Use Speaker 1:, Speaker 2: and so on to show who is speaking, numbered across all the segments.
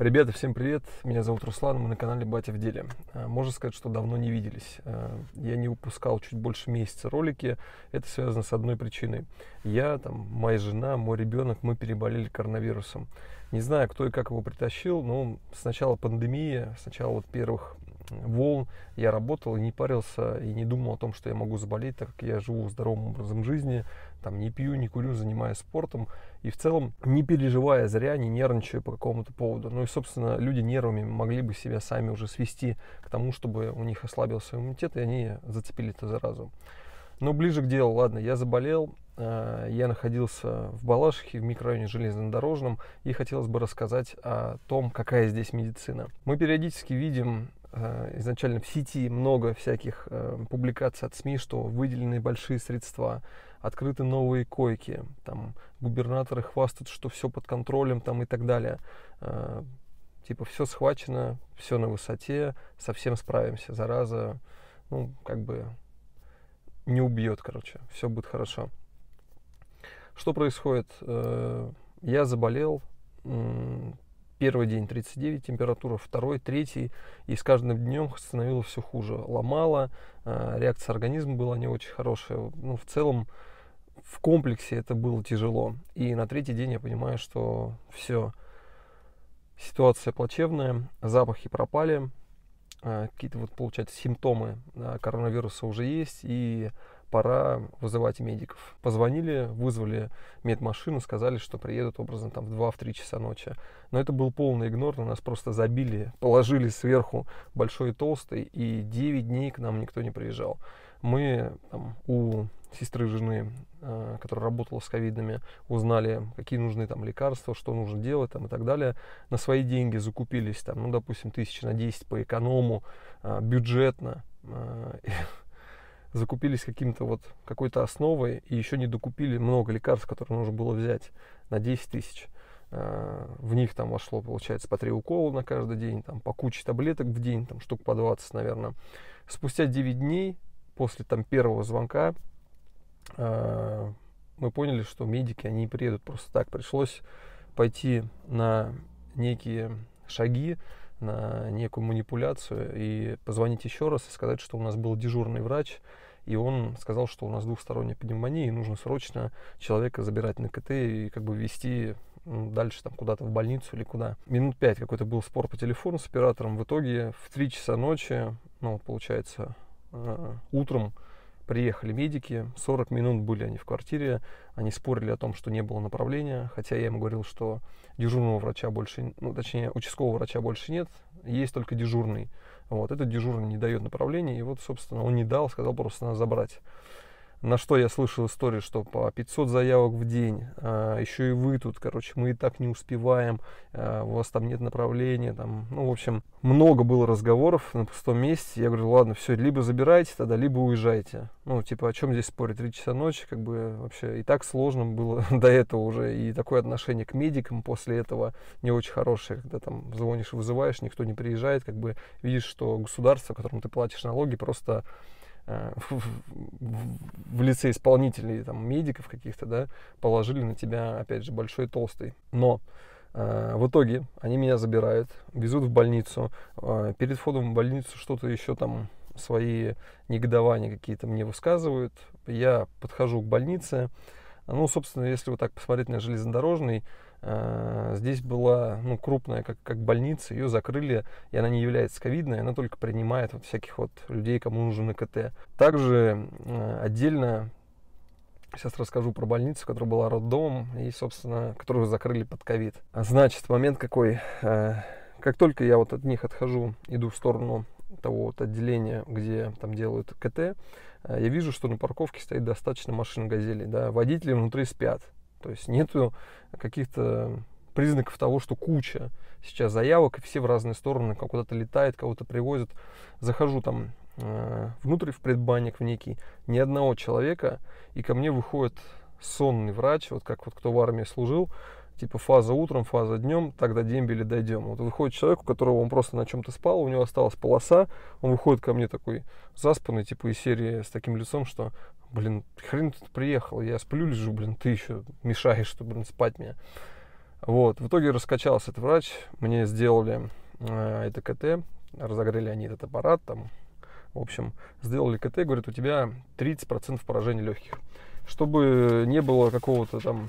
Speaker 1: Ребята, всем привет! Меня зовут Руслан, мы на канале Батя в деле. А, можно сказать, что давно не виделись. А, я не выпускал чуть больше месяца ролики. Это связано с одной причиной. Я, там, моя жена, мой ребенок, мы переболели коронавирусом. Не знаю, кто и как его притащил, но сначала пандемия, сначала вот первых волн я работал и не парился, и не думал о том, что я могу заболеть, так как я живу здоровым образом жизни, там не пью, не курю, занимаюсь спортом, и в целом не переживая зря, не нервничая по какому-то поводу. Ну и, собственно, люди нервами могли бы себя сами уже свести к тому, чтобы у них ослабился иммунитет, и они зацепили эту заразу. Но ближе к делу, ладно, я заболел, э, я находился в Балашихе, в микрорайоне железнодорожном, и хотелось бы рассказать о том, какая здесь медицина. Мы периодически видим Э, изначально в сети много всяких э, публикаций от СМИ, что выделены большие средства, открыты новые койки, там губернаторы хвастают, что все под контролем там и так далее. Э, типа все схвачено, все на высоте, совсем справимся, зараза, ну как бы не убьет, короче, все будет хорошо. Что происходит? Я заболел, Первый день 39 температура, второй, третий, и с каждым днем становилось все хуже. Ломало, э, реакция организма была не очень хорошая. Ну, в целом, в комплексе это было тяжело. И на третий день я понимаю, что все, ситуация плачевная, запахи пропали, э, какие-то вот, получается, симптомы э, коронавируса уже есть, и пора вызывать медиков. Позвонили, вызвали медмашину, сказали, что приедут образом там в 2-3 часа ночи. Но это был полный игнор, на нас просто забили, положили сверху большой толстый, и 9 дней к нам никто не приезжал. Мы там, у сестры жены, э, которая работала с ковидными, узнали, какие нужны там лекарства, что нужно делать там, и так далее. На свои деньги закупились там, ну, допустим, тысячи на 10 по эконому, э, бюджетно. Э, закупились каким-то вот какой-то основой и еще не докупили много лекарств, которые нужно было взять на 10 тысяч. Э, в них там вошло, получается, по три укола на каждый день, там по куче таблеток в день, там штук по 20, наверное. Спустя 9 дней после там первого звонка э, мы поняли, что медики, они приедут просто так. Пришлось пойти на некие шаги, на некую манипуляцию и позвонить еще раз и сказать, что у нас был дежурный врач, и он сказал, что у нас двухсторонняя пневмония, и нужно срочно человека забирать на КТ и как бы вести дальше там куда-то в больницу или куда. Минут пять какой-то был спор по телефону с оператором. В итоге в три часа ночи, ну, вот получается, э, утром приехали медики, 40 минут были они в квартире, они спорили о том, что не было направления, хотя я им говорил, что дежурного врача больше, ну, точнее, участкового врача больше нет, есть только дежурный. Вот, этот дежурный не дает направления, и вот, собственно, он не дал, сказал просто надо забрать. На что я слышал историю, что по 500 заявок в день, а, еще и вы тут, короче, мы и так не успеваем, а, у вас там нет направления, там, ну, в общем, много было разговоров на пустом месте. Я говорю, ладно, все, либо забирайте тогда, либо уезжайте. Ну, типа, о чем здесь спорить? Три часа ночи, как бы вообще и так сложно было до этого уже. И такое отношение к медикам после этого не очень хорошее, когда там звонишь и вызываешь, никто не приезжает, как бы видишь, что государство, которому ты платишь налоги, просто Э, в, в, в лице исполнителей, там, медиков каких-то, да, положили на тебя, опять же, большой толстый. Но э, в итоге они меня забирают, везут в больницу. Э, перед входом в больницу что-то еще там свои негодования какие-то мне высказывают. Я подхожу к больнице. Ну, собственно, если вот так посмотреть на железнодорожный, а, здесь была ну, крупная, как, как больница, ее закрыли, и она не является ковидной, она только принимает вот всяких вот людей, кому нужен КТ. Также а, отдельно Сейчас расскажу про больницу, которая была роддомом и, собственно, которую закрыли под ковид. А значит, момент какой. Как только я вот от них отхожу, иду в сторону того вот отделения, где там делают КТ, я вижу, что на парковке стоит достаточно машин газелей. Да, водители внутри спят. То есть нету каких-то признаков того, что куча сейчас заявок, и все в разные стороны, как куда-то летает, кого-то привозят. Захожу там э, внутрь в предбанник в некий, ни одного человека, и ко мне выходит сонный врач, вот как вот кто в армии служил, типа фаза утром, фаза днем, тогда до дембеля дойдем. Вот выходит человек, у которого он просто на чем-то спал, у него осталась полоса, он выходит ко мне такой заспанный, типа из серии с таким лицом, что, блин, хрен тут приехал, я сплю, лежу, блин, ты еще мешаешь, чтобы блин, спать мне. Вот, в итоге раскачался этот врач, мне сделали э, это КТ, разогрели они этот аппарат, там, в общем, сделали КТ, говорит, у тебя 30% поражения легких. Чтобы не было какого-то там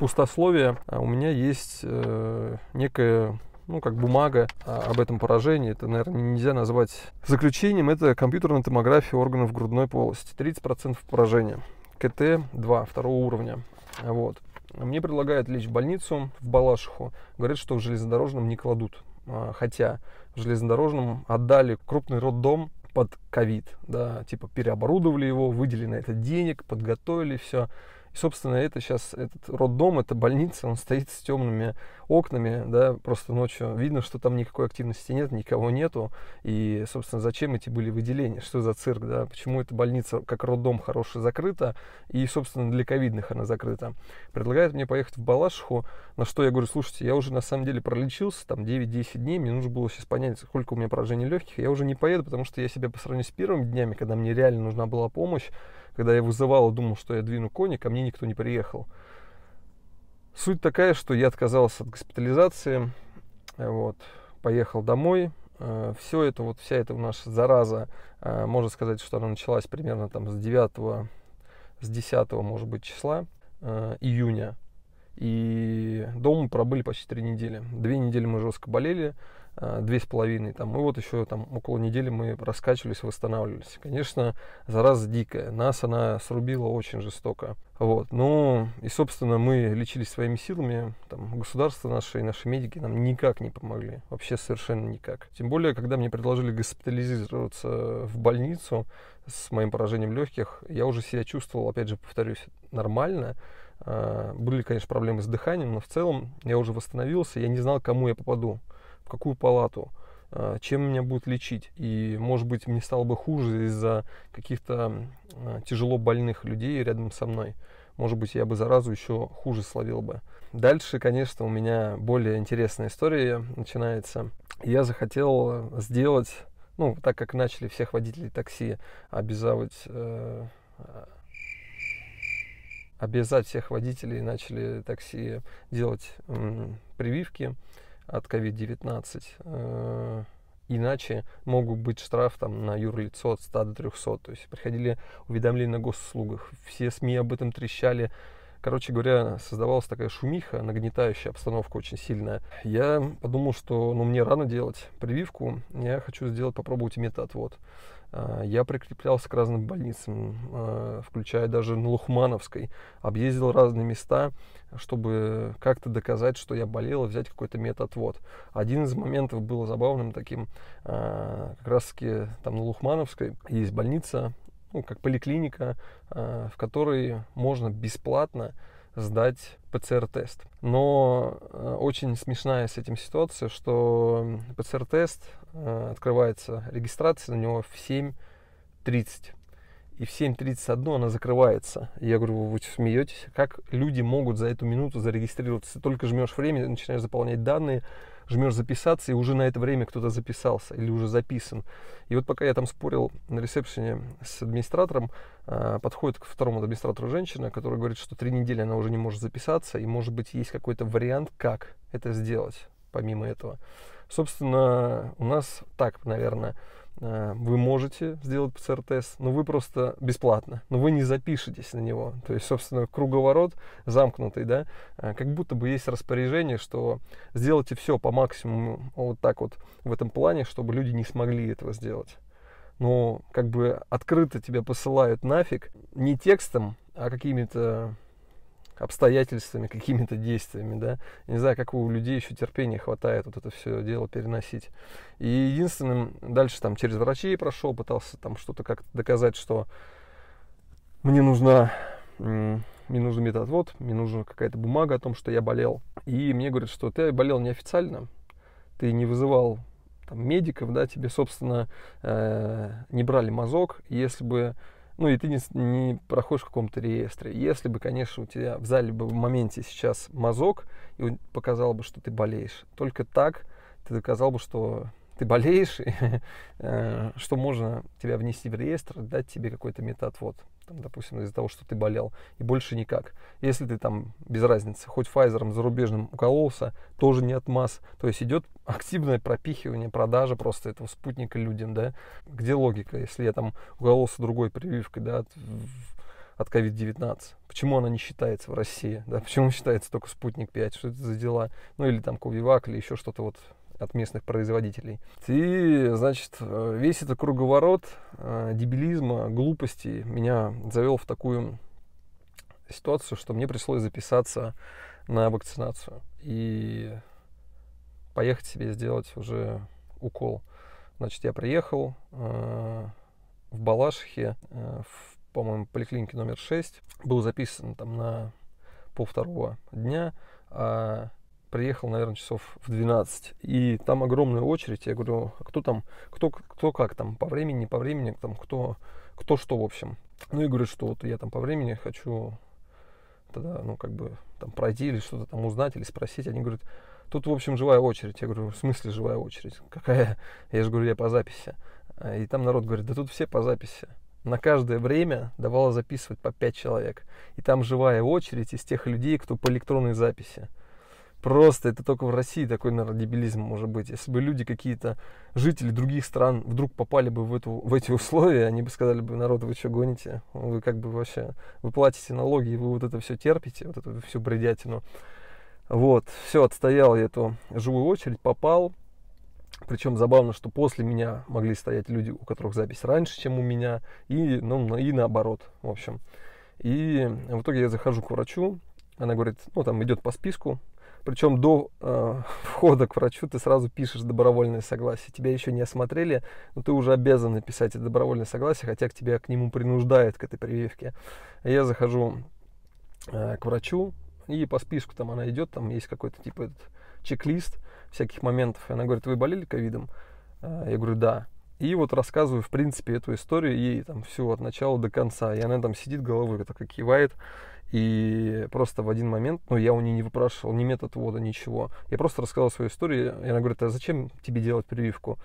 Speaker 1: пустословие. А у меня есть э, некая ну, как бумага а, об этом поражении, это, наверное, нельзя назвать заключением, это компьютерная томография органов грудной полости, 30% поражения, КТ-2, второго уровня, вот. Мне предлагают лечь в больницу в Балашиху, говорят, что в железнодорожном не кладут, а, хотя в железнодорожном отдали крупный роддом под ковид, да, типа переоборудовали его, выделили на это денег, подготовили все, и, собственно, это сейчас этот роддом, это больница, он стоит с темными окнами, да, просто ночью видно, что там никакой активности нет, никого нету. И, собственно, зачем эти были выделения, что за цирк, да, почему эта больница как роддом хорошая закрыта, и, собственно, для ковидных она закрыта. Предлагает мне поехать в Балашиху, на что я говорю, слушайте, я уже на самом деле пролечился, там 9-10 дней, мне нужно было сейчас понять, сколько у меня поражений легких, я уже не поеду, потому что я себя по сравнению с первыми днями, когда мне реально нужна была помощь, когда я вызывал и думал, что я двину кони, ко мне никто не приехал. Суть такая, что я отказался от госпитализации, вот, поехал домой. Э, Все это, вот вся эта наша зараза, э, можно сказать, что она началась примерно там с 9, с 10, может быть, числа э, июня. И дома мы пробыли почти три недели. Две недели мы жестко болели, Э, две с половиной там и вот еще там около недели мы раскачивались восстанавливались конечно зараза дикая нас она срубила очень жестоко вот ну и собственно мы лечились своими силами там государство наше и наши медики нам никак не помогли вообще совершенно никак тем более когда мне предложили госпитализироваться в больницу с моим поражением легких я уже себя чувствовал опять же повторюсь нормально э, были конечно проблемы с дыханием но в целом я уже восстановился я не знал кому я попаду какую палату, а, чем меня будут лечить. И, может быть, мне стало бы хуже из-за каких-то а, тяжело больных людей рядом со мной. Может быть, я бы заразу еще хуже словил бы. Дальше, конечно, у меня более интересная история начинается. Я захотел сделать, ну, так как начали всех водителей такси обязывать... Э, обязать всех водителей начали такси делать м, прививки от COVID-19. Э, иначе могут быть штраф там, на юрлицо от 100 до 300. То есть приходили уведомления на госуслугах. Все СМИ об этом трещали. Короче говоря, создавалась такая шумиха, нагнетающая обстановка очень сильная. Я подумал, что ну, мне рано делать прививку, я хочу сделать, попробовать метаотвод. А, я прикреплялся к разным больницам, а, включая даже на Лухмановской. Объездил разные места, чтобы как-то доказать, что я болел, и взять какой-то метод отвод. Один из моментов был забавным таким. А, как раз таки там на Лухмановской есть больница, ну, как поликлиника, э, в которой можно бесплатно сдать ПЦР-тест. Но э, очень смешная с этим ситуация, что ПЦР-тест э, открывается регистрация на него в 7.30 и в 7.31 она закрывается. Я говорю, вы смеетесь? Как люди могут за эту минуту зарегистрироваться? Ты только жмешь время, начинаешь заполнять данные, жмешь записаться, и уже на это время кто-то записался или уже записан. И вот пока я там спорил на ресепшене с администратором, а, подходит к второму администратору женщина, которая говорит, что три недели она уже не может записаться, и может быть есть какой-то вариант, как это сделать помимо этого. Собственно, у нас так, наверное, а, вы можете сделать ПЦР-тест, но вы просто бесплатно, но вы не запишетесь на него. То есть, собственно, круговорот замкнутый, да, а, как будто бы есть распоряжение, что сделайте все по максимуму вот так вот в этом плане, чтобы люди не смогли этого сделать. Но как бы открыто тебя посылают нафиг не текстом, а какими-то обстоятельствами, какими-то действиями, да. Я не знаю, как у людей еще терпения хватает вот это все дело переносить. И единственным, дальше там через врачей прошел, пытался там что-то как-то доказать, что мне нужна мне нужен медотвод, мне нужна какая-то бумага о том, что я болел. И мне говорят, что ты болел неофициально, ты не вызывал там, медиков, да, тебе, собственно, э, не брали мазок. Если бы ну и ты не, не проходишь в каком-то реестре. Если бы, конечно, у тебя в зале бы в моменте сейчас мазок, и он показал бы, что ты болеешь. Только так ты доказал бы, что ты болеешь, и, э, что можно тебя внести в реестр, дать тебе какой-то метаотвод там, допустим, из-за того, что ты болел, и больше никак. Если ты там, без разницы, хоть Pfizer зарубежным укололся, тоже не отмаз. То есть идет активное пропихивание, продажа просто этого спутника людям, да. Где логика, если я там укололся другой прививкой, да, от, от COVID-19. Почему она не считается в России? Да? Почему считается только спутник 5? Что это за дела? Ну или там Ковивак или еще что-то вот от местных производителей. И, значит, э, весь этот круговорот э, дебилизма, глупости меня завел в такую ситуацию, что мне пришлось записаться на вакцинацию и поехать себе сделать уже укол. Значит, я приехал э, в Балашихе, э, в, по-моему, поликлинике номер 6. Был записан там на пол второго дня, а приехал, наверное, часов в 12. И там огромная очередь. Я говорю, «А кто там, кто, кто как там, по времени, по времени, там, кто, кто что, в общем. Ну и говорю, что вот я там по времени хочу тогда, ну, как бы, там пройти или что-то там узнать или спросить. Они говорят, тут, в общем, живая очередь. Я говорю, в смысле живая очередь? Какая? Я же говорю, я по записи. И там народ говорит, да тут все по записи на каждое время давало записывать по 5 человек. И там живая очередь из тех людей, кто по электронной записи. Просто это только в России такой народебилизм может быть. Если бы люди какие-то, жители других стран вдруг попали бы в, эту, в эти условия, они бы сказали бы, народ, вы что гоните? Вы как бы вообще, вы платите налоги, и вы вот это все терпите, вот эту всю бредятину. Вот, все, отстоял я эту живую очередь, попал. Причем забавно, что после меня могли стоять люди, у которых запись раньше, чем у меня, и, ну, и наоборот, в общем. И в итоге я захожу к врачу, она говорит, ну, там идет по списку, причем до э, входа к врачу ты сразу пишешь добровольное согласие. Тебя еще не осмотрели, но ты уже обязан написать это добровольное согласие, хотя к тебя к нему принуждает к этой прививке. Я захожу э, к врачу, и по списку там она идет, там есть какой-то типа этот чек-лист всяких моментов. И она говорит, вы болели ковидом? Э, я говорю, да. И вот рассказываю, в принципе, эту историю ей там всю от начала до конца. И она там сидит головой, так и кивает. И просто в один момент, ну, я у нее не выпрашивал ни метод ввода, ничего. Я просто рассказал свою историю. И она говорит, а зачем тебе делать прививку?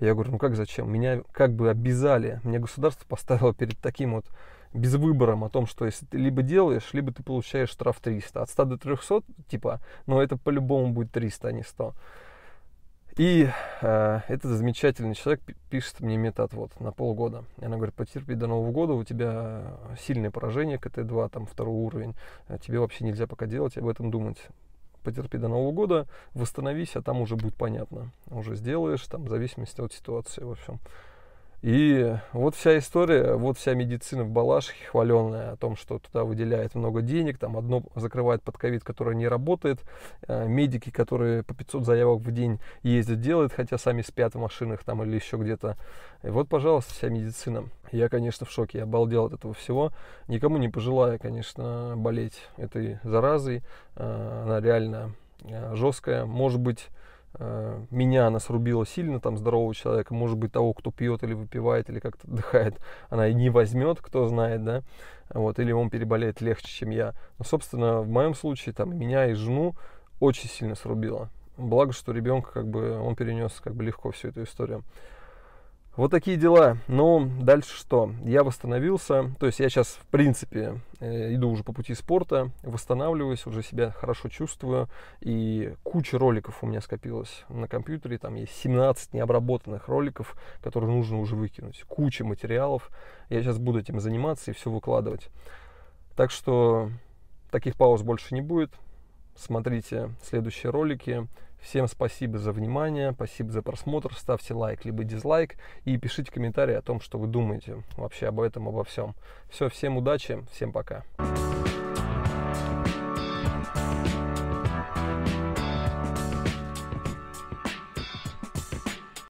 Speaker 1: Я говорю, ну как зачем? Меня как бы обязали. Меня государство поставило перед таким вот без выбором о том, что если ты либо делаешь, либо ты получаешь штраф 300. От 100 до 300, типа, но это по-любому будет 300, а не 100. И э, этот замечательный человек пишет мне метаотвод на полгода. И она говорит, потерпи до Нового года, у тебя сильное поражение КТ-2, там второй уровень, э, тебе вообще нельзя пока делать, об этом думать. Потерпи до Нового года, восстановись, а там уже будет понятно. Уже сделаешь, там, в зависимости от ситуации, в общем. И вот вся история, вот вся медицина в Балашихе хваленая о том, что туда выделяет много денег, там одно закрывает под ковид, которое не работает, э, медики, которые по 500 заявок в день ездят, делают, хотя сами спят в машинах там или еще где-то. И вот, пожалуйста, вся медицина. Я, конечно, в шоке, я обалдел от этого всего. Никому не пожелаю, конечно, болеть этой заразой. Э, она реально э, жесткая. Может быть, Э, меня она срубила сильно, там, здорового человека, может быть, того, кто пьет или выпивает, или как-то отдыхает, она и не возьмет, кто знает, да, вот, или он переболеет легче, чем я. Но, собственно, в моем случае, там, меня и жену очень сильно срубило. Благо, что ребенка, как бы, он перенес, как бы, легко всю эту историю. Вот такие дела. Ну, дальше что? Я восстановился. То есть я сейчас, в принципе, э, иду уже по пути спорта, восстанавливаюсь, уже себя хорошо чувствую. И куча роликов у меня скопилось на компьютере. Там есть 17 необработанных роликов, которые нужно уже выкинуть. Куча материалов. Я сейчас буду этим заниматься и все выкладывать. Так что таких пауз больше не будет. Смотрите следующие ролики. Всем спасибо за внимание, спасибо за просмотр, ставьте лайк либо дизлайк и пишите комментарии о том, что вы думаете вообще об этом, обо всем. Все, всем удачи, всем пока.